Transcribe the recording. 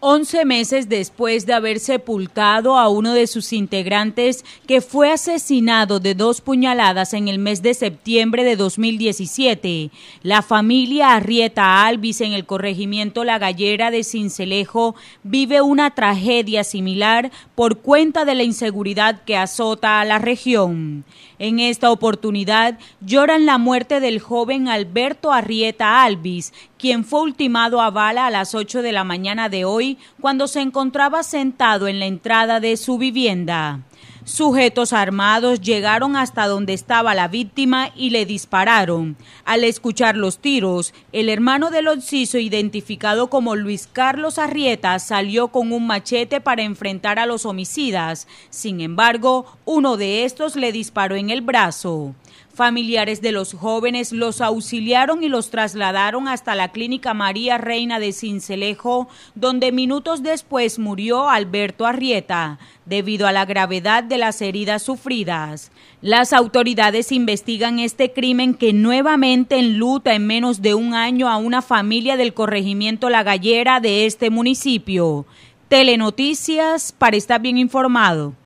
11 meses después de haber sepultado a uno de sus integrantes que fue asesinado de dos puñaladas en el mes de septiembre de 2017, la familia Arrieta Alvis en el corregimiento La Gallera de Cincelejo vive una tragedia similar por cuenta de la inseguridad que azota a la región. En esta oportunidad lloran la muerte del joven Alberto Arrieta Alvis, quien fue ultimado a bala a las 8 de la mañana de hoy cuando se encontraba sentado en la entrada de su vivienda. Sujetos armados llegaron hasta donde estaba la víctima y le dispararon. Al escuchar los tiros, el hermano del occiso identificado como Luis Carlos Arrieta, salió con un machete para enfrentar a los homicidas. Sin embargo, uno de estos le disparó en el brazo. Familiares de los jóvenes los auxiliaron y los trasladaron hasta la clínica María Reina de Cincelejo, donde minutos después murió Alberto Arrieta, debido a la gravedad de las heridas sufridas. Las autoridades investigan este crimen que nuevamente enluta en menos de un año a una familia del corregimiento La Gallera de este municipio. Telenoticias para estar bien informado.